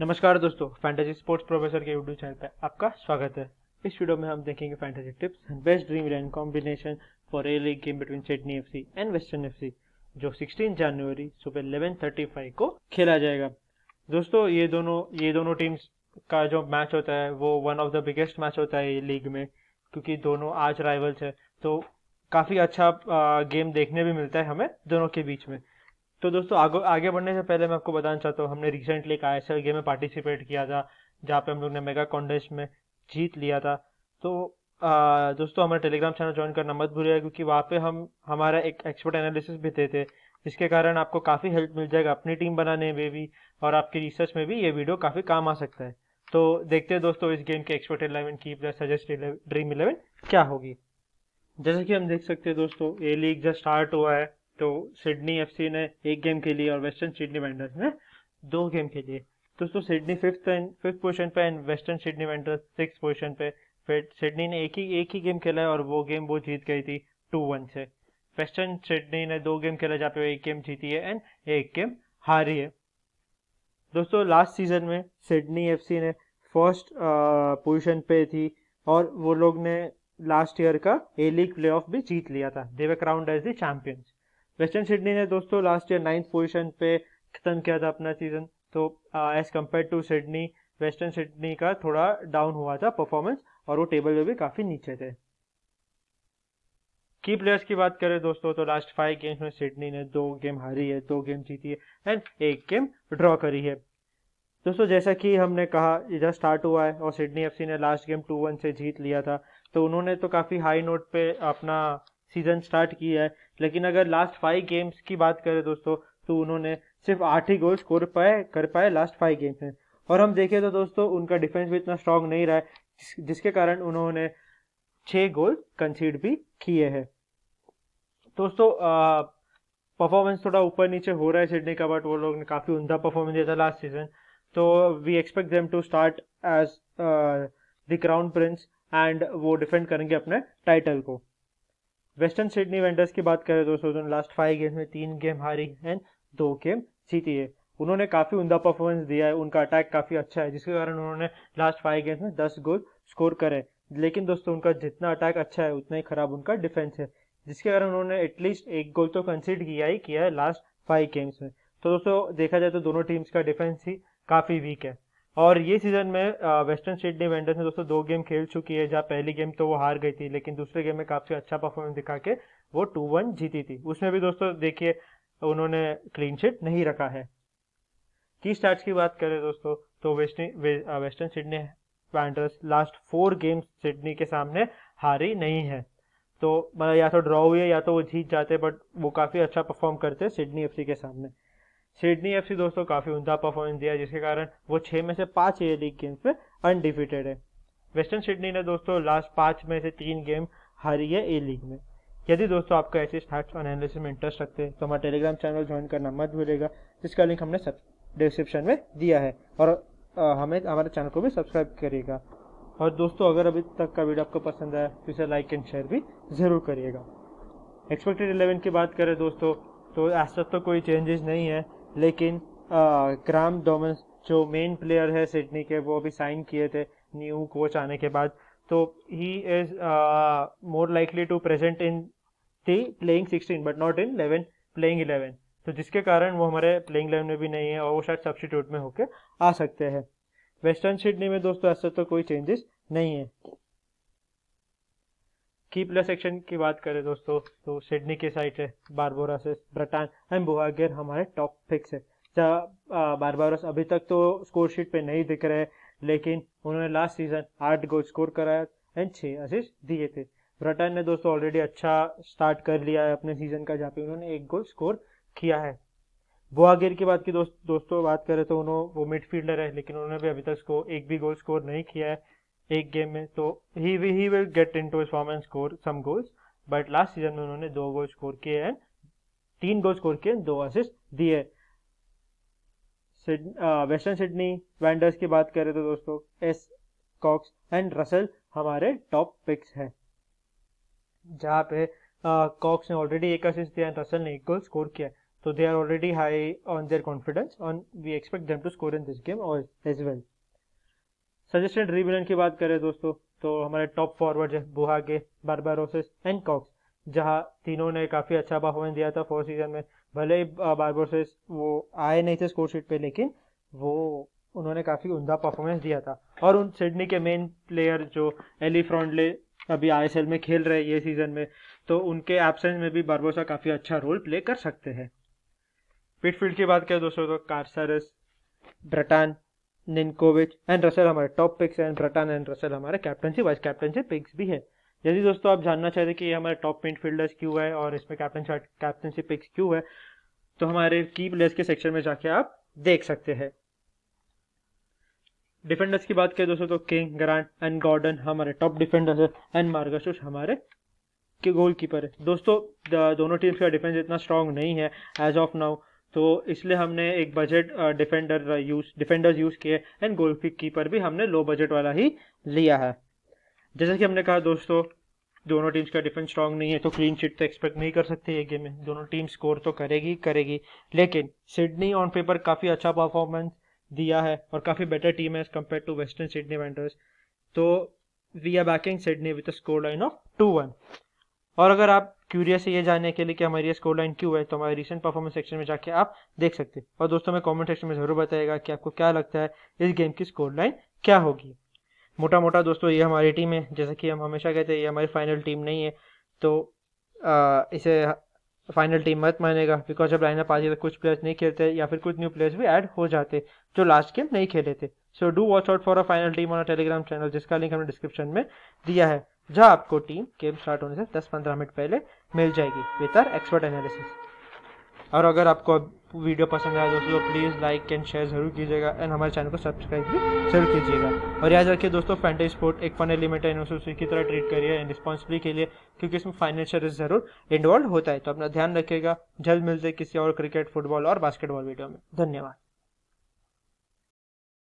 नमस्कार दोस्तों fantasy sports professor के यूट्यूब चैनल पर आपका स्वागत है इस वीडियो में हम देखेंगे fantasy tips and best dream eleven combination for A league game between Sydney FC and Western FC जो 16 जनवरी सुबह 11:35 को खेला जाएगा दोस्तों ये दोनों ये दोनों टीम्स का जो मैच होता है वो one of the biggest match होता है ये लीग में क्योंकि दोनों आज राइवल्स है तो काफ़ी अच्छा गेम देखने भी मिलता है हमें दोनों के बीच में तो दोस्तों आगे आगे बढ़ने से पहले मैं आपको बताना चाहता हूँ हमने रिसेंटली एक आई गेम में पार्टिसिपेट किया था जहाँ पे हम लोग ने मेगा कॉन्टेस्ट में जीत लिया था तो आ, दोस्तों हमारा टेलीग्राम चैनल ज्वाइन करना मत भूलिएगा क्योंकि वहाँ पे हम हमारा एक एक्सपर्ट एनालिसिस भी देते इसके कारण आपको काफ़ी हेल्प मिल जाएगा अपनी टीम बनाने में भी और आपकी रिसर्च में भी ये वीडियो काफ़ी काम आ सकता है तो देखते हैं दोस्तों इस गेम के एक्सपर्ट इलेवन की सजेस्ट ड्रीम इलेवन क्या होगी जैसे कि हम देख सकते हैं दोस्तों ये लीग जस्ट स्टार्ट हुआ है तो सिडनी एफसी ने एक गेम खेली और वेस्टर्न सिडनी वेंडर्स ने दो गेम खेली दोस्तों सिडनी फिफ्थ फिफ्थ पोजिशन पे and Western Sydney Wanderers six position पे फिर सिडनी ने एक ही एक ही गेम खेला है और वो गेम वो जीत गई थी टू वन से वेस्टर्न सिडनी ने दो गेम खेला जहाँ पे एक गेम जीती है एंड एक गेम हारी है दोस्तों लास्ट सीजन में सिडनी एफ ने फर्स्ट पोजिशन पे थी और वो लोग ने लास्ट ईयर का ए लीग प्ले भी जीत लिया था देवे crowned as the champions Western Sydney ने दोस्तों लास्ट ईयर नाइन्थ पोजिशन पे खत्म किया था अपना सीजन तो as compared to Sydney Western Sydney का थोड़ा डाउन हुआ था परफॉर्मेंस और वो टेबल में भी काफ़ी नीचे थे की प्लेयर्स की बात करें दोस्तों तो लास्ट फाइव गेम्स में सिडनी ने दो गेम हारी है दो गेम जीती है एंड एक गेम ड्रॉ करी है दोस्तों जैसा कि हमने कहा इधर स्टार्ट हुआ है और सिडनी एफसी ने लास्ट गेम टू वन से जीत लिया था तो उन्होंने तो काफ़ी हाई नोट पे अपना सीजन स्टार्ट किया है लेकिन अगर लास्ट फाइव गेम्स की बात करें दोस्तों तो उन्होंने सिर्फ आठ ही गोल स्कोर पाए कर पाए लास्ट फाइव गेम्स में और हम देखें तो दोस्तों उनका डिफेंस भी इतना स्ट्रांग नहीं रहा है जिस, जिसके कारण उन्होंने छः गोल कंसीड भी किए हैं दोस्तों परफॉर्मेंस थोड़ा ऊपर नीचे हो रहा है सिडनी का बट वो लोग ने काफ़ी उमदा परफॉर्मेंस दिया था लास्ट सीजन तो we expect them to start as the crown prince and वो डिफेंड करेंगे अपने टाइटल को वेस्टर्न सिडनी वेंडर्स की बात करें दोस्तों उन्होंने लास्ट फाइव गेम्स में तीन गेम हारी एंड दो गेम जीती है उन्होंने काफी उमदा परफॉर्मेंस दिया है उनका अटैक काफी अच्छा है जिसके कारण उन्होंने लास्ट फाइव गेम्स में दस गोल स्कोर करे लेकिन दोस्तों उनका जितना अटैक अच्छा है उतना ही खराब उनका डिफेंस है जिसके कारण उन्होंने एटलीस्ट एक गोल तो कंसीड किया ही किया है लास्ट फाइव गेम्स में तो दोस्तों देखा जाए तो दोनों टीम्स का डिफेंस ही काफी वीक है और ये सीजन में वेस्टर्न स्टेट डिफेंडर्स ने दोस्तों दो गेम खेल चुकी है जहाँ पहली गेम तो वो हार गई थी लेकिन दूसरे गेम में काफ़ी अच्छा परफॉर्मेंस दिखा के वो टू वन जीती थी उसमें भी दोस्तों देखिए उन्होंने क्लीन शीट नहीं रखा है की स्टार्ट की बात करें दोस्तों तो Western Western Sydney Wanderers last four games Sydney के सामने हारी नहीं है तो मतलब या तो ड्रॉ हुई है या तो वो जीत जाते बट वो काफ़ी अच्छा परफॉर्म करते सिडनी एफसी के सामने सिडनी एफ दोस्तों काफी उमदा परफॉर्मेंस दिया जिसके कारण वो छह में से पांच ए लीग गेम्स में अनडिफिटेड है वेस्टर्न सिडनी ने दोस्तों लास्ट पांच में से तीन गेम हारी है ए लीग में यदि दोस्तों आपका ऐसे स्टार्ट और एनालिसिस में इंटरेस्ट रखते हैं तो हमारा टेलीग्राम चैनल ज्वाइन करना मत भूलेगा जिसका लिंक हमने सब डिस्क्रिप्शन में दिया है और हमें हमारे चैनल को भी सब्सक्राइब करिएगा और दोस्तों अगर अभी तक का वीडियो आपको पसंद आया तो इसे लाइक एंड शेयर भी ज़रूर करिएगा एक्सपेक्टेड इलेवन की बात करें दोस्तों तो आज तक तो कोई चेंजेस नहीं है लेकिन ग्राम डोमस जो मेन प्लेयर है सिडनी के वो अभी साइन किए थे न्यू कोच आने के बाद तो he is more likely to present in the playing sixteen but not in eleven playing eleven तो जिसके कारण वो हमारे प्लेइंग इलेवन में भी नहीं है और वो शायद सब्सटीट्यूट में होके आ सकते हैं वेस्टर्न सिडनी में दोस्तों ऐसा तो कोई चेंजेस नहीं है की प्लस सेक्शन की बात करें दोस्तों तो सिडनी के साइड है बारबोरासिस ब्रटान एंड बोहागेर हमारे टॉप पिक्स है जहाँ बारबोरस अभी तक तो स्कोर शीट पे नहीं दिख रहे लेकिन उन्होंने लास्ट सीजन आठ गोल स्कोर कराया एंड छः असिस्ट दिए थे ब्रटन ने दोस्तों ऑलरेडी अच्छा स्टार्ट कर लिया है अपने सीजन का जहाँ पे उन्होंने एक गोल स्कोर किया है बोआगिर की बात की दोस्त दोस्तों बात करें तो उन्होंने वो मिडफील्डर है लेकिन उन्होंने भी अभी तक स्कोर एक भी गोल स्कोर नहीं किया है एक गेम में तो he he will get into form and score some goals but last season में उन्होंने दो गोल स्कोर किए एंड तीन गोल स्कोर किए दो असिस्ट दिए वेस्टर्न सिडनी वैंडर्स की बात करें तो दोस्तों एस कॉक्स एंड रसल हमारे टॉप पिक्स हैं जहाँ पे कॉक्स uh, ने ऑलरेडी एक असिस्ट दिया एंड रसल ने एक गोल स्कोर किया तो they are already high on their confidence on we expect them to score in this game और एज वेल सजेस्टेड रिविलन की बात करें दोस्तों तो हमारे टॉप फॉरवर्ड है बुहा के बारबारोसिस एंड कॉक्स जहां तीनों ने काफी अच्छा परफॉर्मेंस दिया था फोर्थ सीजन में भले ही बारबोसिस वो आए नहीं थे स्कोर शीट पे लेकिन वो उन्होंने काफी उमदा परफॉर्मेंस दिया था और उन सिडनी के मेन प्लेयर जो एली फ्रॉन्डले अभी आई में खेल रहे ये सीजन में तो उनके एबसेंस में भी बारबोसा काफी अच्छा रोल प्ले कर सकते हैं पिटफील्ड की बात करें दोस्तों तो कार्सरस ब्रटान निनकोविच एंड रसेल हमारे top picks and Brattan and Russell हमारे कैप्टनसी वाइस कैप्टनसी पिक्स भी है यदि दोस्तों आप जानना चाहते हैं कि ये हमारे टॉप फील्डर्स क्यों है और इसमें कैप्टन कैप्टनसी पिक्स क्यों है तो हमारे की प्लेयर्स के सेक्शन में जाके आप देख सकते हैं डिफेंडर्स की बात करें दोस्तों तो किंग ग्रांट एंड गॉर्डन हमारे टॉप डिफेंडर्स है एंड मार्गशुस हमारे के गोल कीपर है दोस्तों दोनों टीम्स का डिफेंस इतना स्ट्रांग नहीं है एज ऑफ नाउ तो इसलिए हमने एक budget defender use defenders use किए एंड गोल कीपर भी हमने लो बजट वाला ही लिया है जैसे कि हमने कहा दोस्तों दोनों टीम्स का डिफेंस स्ट्रांग नहीं है तो क्लीन शीट तो एक्सपेक्ट नहीं कर सकते ये गेम में दोनों टीम स्कोर तो करेगी करेगी लेकिन सिडनी ऑन पेपर काफ़ी अच्छा परफॉर्मेंस दिया है और काफ़ी बेटर टीम है as compared to Western Sydney Wanderers तो we are backing Sydney with score line of two one और अगर आप क्यूरियस है ये जानने के लिए कि हमारी स्कोर लाइन क्यों है तो हमारे रिसेंट परफॉर्मेंस सेक्शन में जाके आप देख सकते हैं और दोस्तों मैं कमेंट सेक्शन में जरूर बताएगा कि आपको क्या लगता है इस गेम की स्कोर लाइन क्या होगी मोटा मोटा दोस्तों ये हमारी टीम है जैसा कि हम हमेशा कहते हैं ये हमारी फाइनल टीम नहीं है तो आ, इसे फाइनल टीम मत मानेगा बिकॉज जब लाइनअप पाती है तो कुछ प्लेयर्स नहीं खेलते या फिर कुछ न्यू प्लेयर्स भी ऐड हो जाते जो लास्ट गेम नहीं खेले थे so do watch out for a final team on Telegram channel जिसका लिंक हमने डिस्क्रिप्शन में दिया है जहाँ आपको टीम गेम स्टार्ट होने से 10-15 मिनट पहले मिल जाएगी विथ आर एक्सपर्ट एनालिसिस और अगर आपको वीडियो पसंद आया दोस्तों प्लीज़ लाइक एंड शेयर जरूर कीजिएगा एंड हमारे चैनल को सब्सक्राइब भी जरूर कीजिएगा और याद रखिए दोस्तों फैंटेसी स्पोर्ट एक फन एलिमेंट है इन्होंने की तरह ट्रीट करिए एंड रिस्पॉन्सिबली के लिए क्योंकि इसमें फाइनेंशियल रिस्क जरूर इन्वॉल्व होता है तो अपना ध्यान रखिएगा जल्द मिलते किसी और क्रिकेट फुटबॉल और बास्केटबॉल वीडियो में धन्यवाद